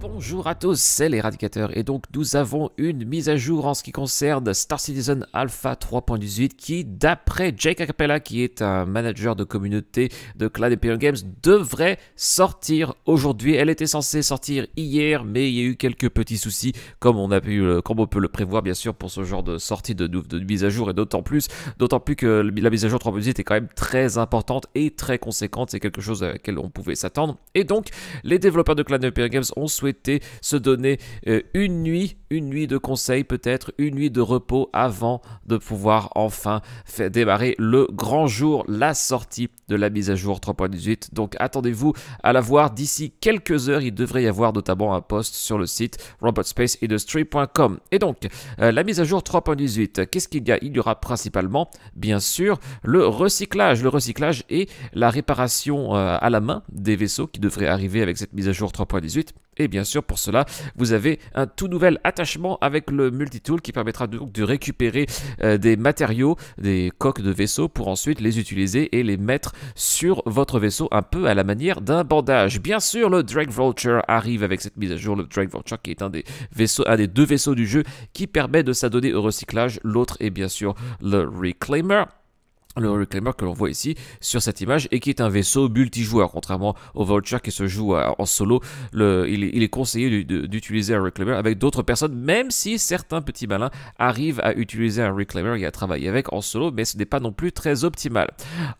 Bonjour à tous, c'est l'éradicateur et donc nous avons une mise à jour en ce qui concerne Star Citizen Alpha 3.18 qui d'après Jake Acapella qui est un manager de communauté de Clan Imperium Games devrait sortir aujourd'hui. Elle était censée sortir hier mais il y a eu quelques petits soucis comme on a pu euh, peut le prévoir bien sûr pour ce genre de sortie de, mise à jour et d'autant plus d'autant plus que la mise à jour 3.18 est quand même très importante et très conséquente, c'est quelque chose à laquelle on pouvait s'attendre et donc les développeurs de Clan Imperium Games ont souhaité se donner euh, une nuit, une nuit de conseil peut-être, une nuit de repos avant de pouvoir enfin faire démarrer le grand jour, la sortie de la mise à jour 3.18. Donc attendez-vous à la voir d'ici quelques heures. Il devrait y avoir notamment un post sur le site robotspaceindustry.com. Et donc, euh, la mise à jour 3.18, qu'est-ce qu'il y a Il y aura principalement, bien sûr, le recyclage. Le recyclage et la réparation euh, à la main des vaisseaux qui devraient arriver avec cette mise à jour 3.18. Et eh bien bien sûr, pour cela, vous avez un tout nouvel attachement avec le multitool qui permettra donc de récupérer euh, des matériaux, des coques de vaisseau pour ensuite les utiliser et les mettre sur votre vaisseau un peu à la manière d'un bandage. Bien sûr, le Drake Vulture arrive avec cette mise à jour, le Drake Vulture qui est un des, vaisseaux, un des deux vaisseaux du jeu qui permet de s'adonner au recyclage. L'autre est bien sûr le Reclaimer le Reclaimer que l'on voit ici sur cette image et qui est un vaisseau multijoueur. Contrairement au Vulture qui se joue euh, en solo, il, il, est conseillé d'utiliser un Reclaimer avec d'autres personnes, même si certains petits malins arrivent à utiliser un Reclaimer et à travailler avec en solo, mais ce n'est pas non plus très optimal.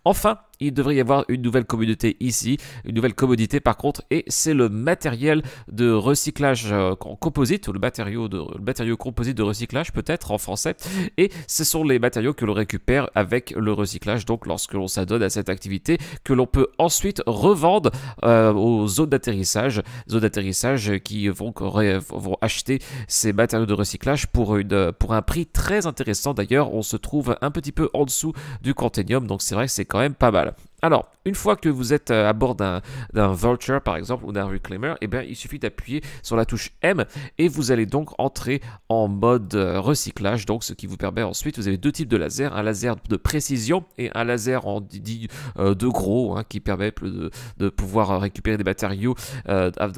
Enfin, il devrait y avoir une nouvelle communauté ici, une nouvelle commodité par contre, et c'est le matériel de recyclage euh, composite, ou le matériau, de, composite de recyclage peut-être en français, et ce sont les matériaux que l'on récupère avec le recyclage, donc lorsque l'on s'adonne à cette activité, que l'on peut ensuite revendre euh, aux zones d'atterrissage, zones d'atterrissage qui vont, vont acheter ces matériaux de recyclage pour, une, pour un prix très intéressant d'ailleurs, on se trouve un petit peu en dessous du continuum, donc c'est vrai que c'est quand même pas mal. Alors, une fois que vous êtes euh, à bord d'un Vulture par exemple ou d'un Reclaimer, eh bien, il suffit d'appuyer sur la touche M et vous allez donc entrer en mode euh, recyclage, donc ce qui vous permet ensuite, vous avez deux types de lasers, un laser de précision et un laser en dit, euh, de gros hein, qui permet de, pouvoir récupérer des matériaux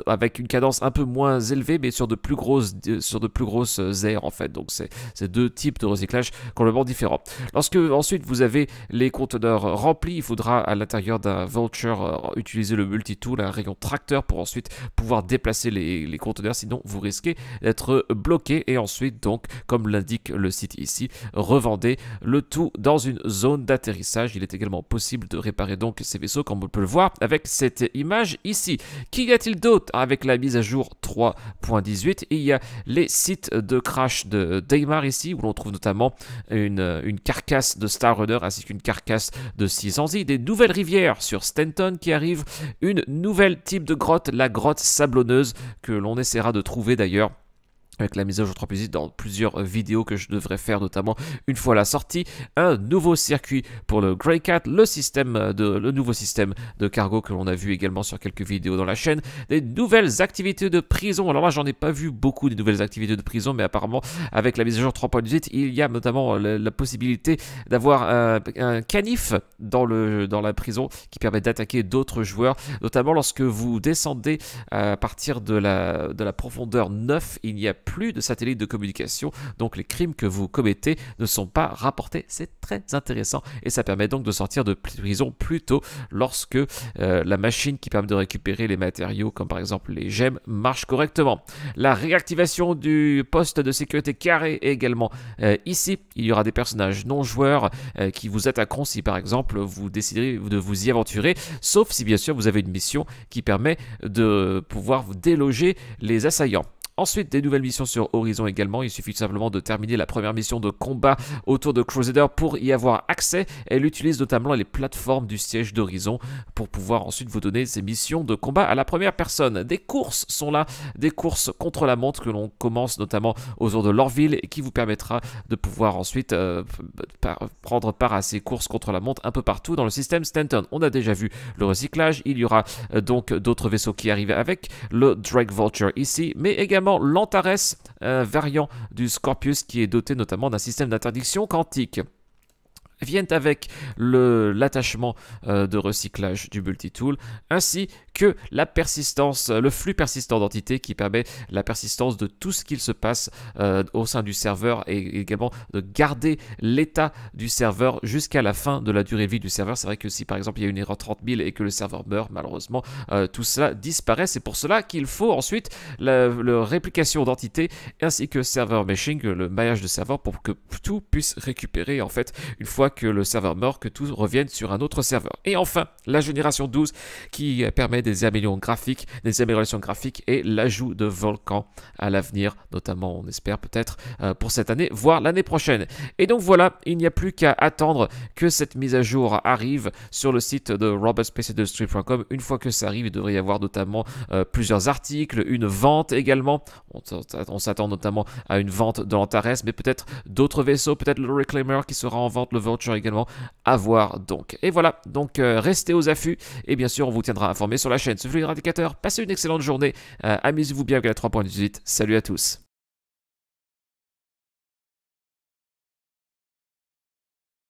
avec une cadence un peu moins élevée mais sur de plus grosses, sur de plus grosses aires en fait. Donc c'est deux types de recyclage complètement différents. Lorsque ensuite vous avez les conteneurs remplis, il faudra à l'intérieur d'un Vulture, euh, utiliser le multi-tool, un rayon tracteur pour ensuite pouvoir déplacer les, conteneurs, sinon vous risquez d'être bloqué et ensuite donc, comme l'indique le site ici, revendez le tout dans une zone d'atterrissage. Il est également possible de réparer donc ces vaisseaux comme on peut le voir avec cette image ici. Qu'y a-t-il d'autre avec la mise à jour 3.18 Il y a les sites de crash de Daymar ici où l'on trouve notamment une, carcasse de Star Runner ainsi qu'une carcasse de 600 des nouveaux rivière sur Stanton qui arrive, une nouvelle type de grotte, la grotte sablonneuse, que l'on essaiera de trouver d'ailleurs avec la mise à jour 3.8 dans plusieurs vidéos que je devrais faire, notamment une fois la sortie. Un nouveau circuit pour le Greycat, le, système de, le nouveau système de cargo que l'on a vu également sur quelques vidéos dans la chaîne. Des nouvelles activités de prison. Alors là, j'en ai pas vu beaucoup des nouvelles activités de prison, mais apparemment, avec la mise à jour 3.8, il y a notamment euh, la, possibilité d'avoir un, canif dans, le, dans la prison qui permet d'attaquer d'autres joueurs, notamment lorsque vous descendez à partir de la, de la profondeur 9, il n'y a plus plus de satellites de communication, donc les crimes que vous commettez ne sont pas rapportés. C'est très intéressant et ça permet donc de sortir de prison plus tôt lorsque euh, la machine qui permet de récupérer les matériaux, comme par exemple les gemmes, marche correctement. La réactivation du poste de sécurité carré est également euh, ici. Il y aura des personnages non joueurs euh, qui vous attaqueront si par exemple vous décidez de vous y aventurer, sauf si bien sûr vous avez une mission qui permet de pouvoir vous déloger les assaillants. Ensuite, des nouvelles missions sur Horizon également. Il suffit simplement de terminer la première mission de combat autour de Crusader pour y avoir accès. Elle utilise notamment les plateformes du siège d'Horizon pour pouvoir ensuite vous donner ces missions de combat à la première personne. Des courses sont là, des courses contre la montre que l'on commence notamment autour de Lorville et qui vous permettra de pouvoir ensuite euh, prendre part à ces courses contre la montre un peu partout dans le système Stanton. On a déjà vu le recyclage, il y aura euh, donc d'autres vaisseaux qui arrivent avec le Drake Vulture ici, mais également l'Antares, euh, variant du Scorpius qui est doté notamment d'un système d'interdiction quantique viennent avec l'attachement euh, de recyclage du multitool, ainsi la persistance, euh, le flux persistant d'entités qui permet la persistance de tout ce qu'il se passe euh, au sein du serveur et également de garder l'état du serveur jusqu'à la fin de la durée de vie du serveur. C'est vrai que si par exemple il y a une erreur 30 000 et que le serveur meurt, malheureusement, euh, tout cela disparaît. C'est pour cela qu'il faut ensuite la, réplication d'entités ainsi que serveur meshing, le maillage de serveur pour que tout puisse récupérer en fait une fois que le serveur meurt, que tout revienne sur un autre serveur. Et enfin, la génération 12 qui permet des des améliorations graphiques, des améliorations graphiques et l'ajout de volcans à l'avenir, notamment on espère peut-être euh, pour cette année, voire l'année prochaine. Et donc voilà, il n'y a plus qu'à attendre que cette mise à jour arrive sur le site de robotspc2street.com Une fois que ça arrive, il devrait y avoir notamment euh, plusieurs articles, une vente également. On, s'attend notamment à une vente de l'Antares, mais peut-être d'autres vaisseaux, peut-être le Reclaimer qui sera en vente, le Vulture également, à voir donc. Et voilà, donc euh, restez aux affûts et bien sûr on vous tiendra informé sur la chaîne, ce Flux Radicateur. Passez une excellente journée. Euh, amusez-vous bien avec la 3.18. Salut à tous.